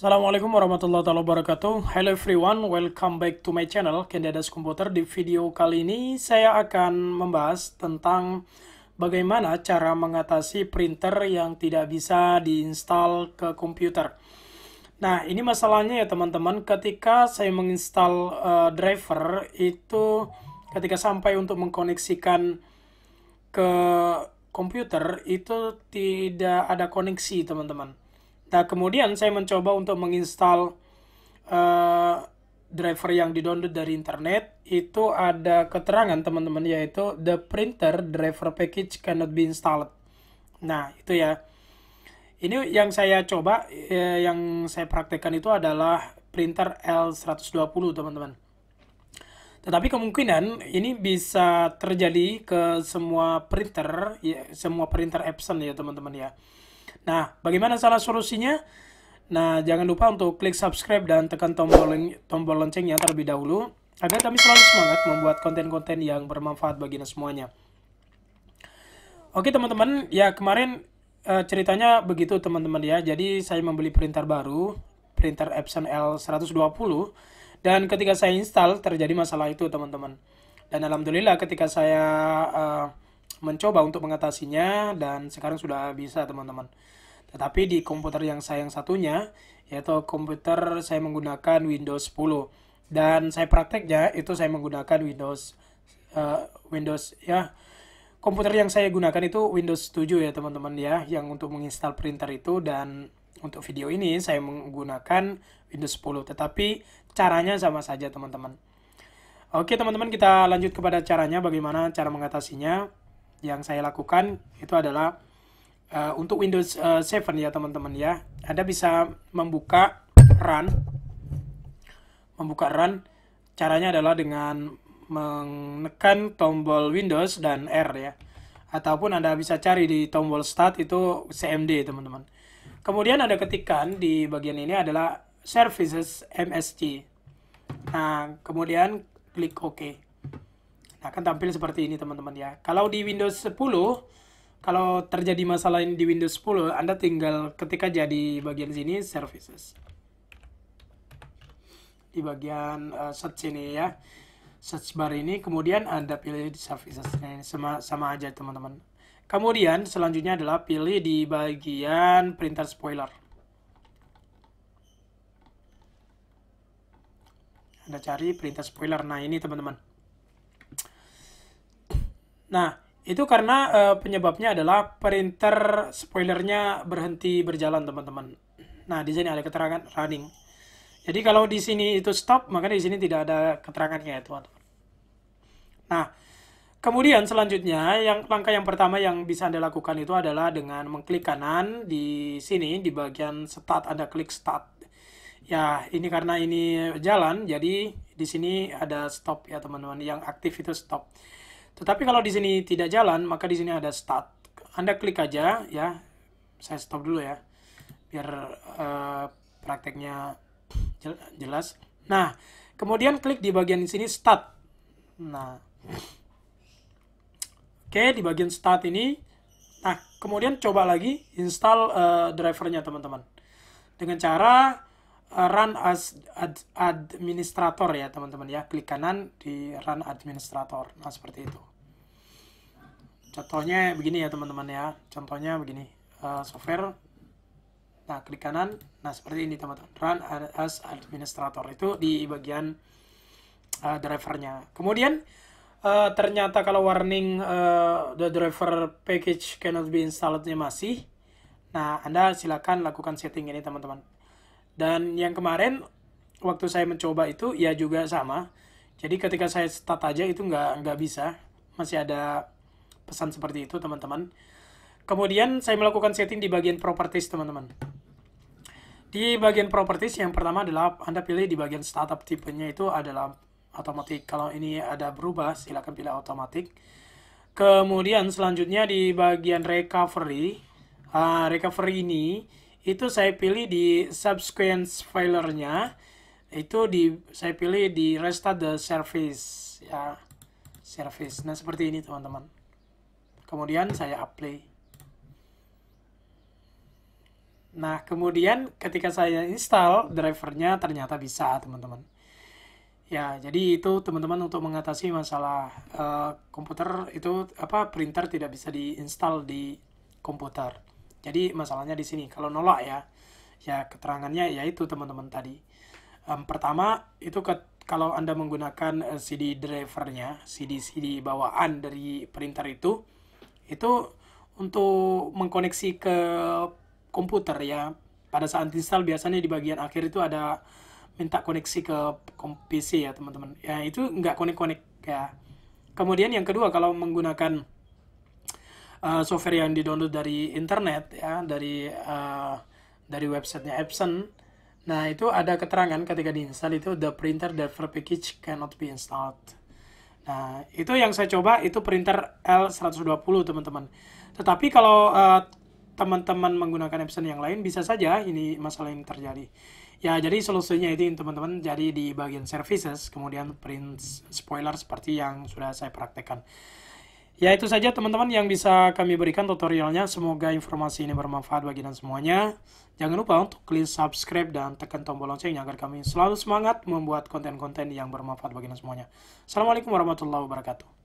Assalamualaikum warahmatullahi wabarakatuh Hello everyone, welcome back to my channel Kendedas Komputer Di video kali ini saya akan membahas tentang Bagaimana cara mengatasi printer yang tidak bisa diinstal ke komputer Nah ini masalahnya ya teman-teman Ketika saya menginstal uh, driver itu Ketika sampai untuk mengkoneksikan ke komputer itu tidak ada koneksi teman-teman Nah, kemudian saya mencoba untuk menginstal uh, driver yang didownload dari internet. Itu ada keterangan teman-teman yaitu the printer driver package cannot be installed. Nah, itu ya. Ini yang saya coba, eh, yang saya praktekkan itu adalah printer L120, teman-teman. Tetapi kemungkinan ini bisa terjadi ke semua printer, ya, semua printer Epson ya, teman-teman ya. Nah, bagaimana cara solusinya? Nah, jangan lupa untuk klik subscribe dan tekan tombol tombol loncengnya terlebih dahulu agar kami selalu semangat membuat konten-konten yang bermanfaat bagi semuanya. Oke, teman-teman, ya kemarin e, ceritanya begitu teman-teman ya. Jadi saya membeli printer baru, printer Epson L120 dan ketika saya install terjadi masalah itu, teman-teman. Dan alhamdulillah ketika saya eh, mencoba untuk mengatasinya dan sekarang sudah bisa teman-teman. Tetapi di komputer yang saya yang satunya yaitu komputer saya menggunakan Windows 10 dan saya prakteknya itu saya menggunakan Windows uh, Windows ya komputer yang saya gunakan itu Windows 7 ya teman-teman ya yang untuk menginstal printer itu dan untuk video ini saya menggunakan Windows 10 tetapi caranya sama saja teman-teman. Oke teman-teman kita lanjut kepada caranya bagaimana cara mengatasinya yang saya lakukan itu adalah uh, untuk Windows uh, eh, 7 ya teman-teman ya. Anda bisa membuka run membuka run caranya adalah dengan menekan tombol Windows dan R ya. Ataupun Anda bisa cari di tombol start itu CMD teman-teman. Kemudian ada ketikan di bagian ini adalah services MSG. Nah, kemudian klik OK akan tampil seperti ini teman-teman ya. Kalau di Windows 10, kalau terjadi masalah ini di Windows 10, Anda tinggal ketika jadi bagian sini services. Di bagian uh, search ini ya. Search bar ini kemudian Anda pilih di services ini sama sama aja teman-teman. Kemudian selanjutnya adalah pilih di bagian printer spoiler. Anda cari printer spoiler. Nah, ini teman-teman Nah, itu karena uh, penyebabnya adalah printer spoilernya berhenti berjalan, teman-teman. Nah, di sini ada keterangan running. Jadi kalau di sini itu stop, maka di sini tidak ada keterangannya, teman-teman. Nah, kemudian selanjutnya yang langkah yang pertama yang bisa Anda lakukan itu adalah dengan mengklik kanan di sini di bagian start anda klik start. Ya, ini karena ini jalan, jadi di sini ada stop ya, teman-teman. Yang aktif itu stop. Tetapi kalau di sini tidak jalan, maka di sini ada start. Anda klik aja ya. Saya stop dulu ya. Biar uh, prakteknya jelas. Nah, kemudian klik di bagian sini start. Nah. Oke, di bagian start ini nah, kemudian coba lagi install uh, drivernya teman-teman. Dengan cara Eh, run as ad, administrator ya teman-teman ya klik kanan di run administrator nah seperti itu contohnya begini ya teman-teman ya contohnya begini uh, software nah klik kanan nah seperti ini teman-teman run as administrator itu di bagian uh, drivernya kemudian uh, ternyata kalau warning uh, the driver package cannot be installed masih nah anda silakan lakukan setting ini teman-teman dan yang kemarin waktu saya mencoba itu ya juga sama. Jadi ketika saya start aja itu nggak nggak bisa, masih ada pesan seperti itu teman-teman. Kemudian saya melakukan setting di bagian properties teman-teman. Di bagian properties yang pertama adalah Anda pilih di bagian startup tipenya itu adalah otomatis. Kalau ini ada berubah silakan pilih otomatis. Kemudian selanjutnya di bagian recovery, uh, recovery ini itu saya pilih di subsequence filernya itu di saya pilih di restart the service ya service nah seperti ini teman-teman kemudian saya apply nah kemudian ketika saya install drivernya ternyata bisa teman-teman ya jadi itu teman-teman untuk mengatasi masalah uh, komputer itu apa printer tidak bisa diinstal di komputer jadi masalahnya di sini kalau nolak ya, ya keterangannya yaitu teman-teman tadi. Um, pertama itu ke, kalau anda menggunakan eh, CD drivernya, CD CD bawaan dari printer itu, itu untuk mengkoneksi ke komputer ya. Pada saat install biasanya di bagian akhir itu ada minta koneksi ke PC ya teman-teman. Ya itu nggak konek-konek ya. Kemudian yang kedua kalau menggunakan uh, software yang didownload dari internet ya dari uh, dari websitenya Epson nah itu ada keterangan ketika diinstal itu the printer driver package cannot be installed nah itu yang saya coba itu printer L120 teman-teman tetapi kalau uh, teman-teman menggunakan Epson yang lain bisa saja ini masalah yang terjadi ya jadi solusinya itu teman-teman jadi di bagian services kemudian print spoiler seperti yang sudah saya praktekkan Ya itu saja teman-teman yang bisa kami berikan tutorialnya. Semoga informasi ini bermanfaat bagi dan semuanya. Jangan lupa untuk klik subscribe dan tekan tombol loncengnya agar kami selalu semangat membuat konten-konten yang bermanfaat bagi dan semuanya. Assalamualaikum warahmatullahi wabarakatuh.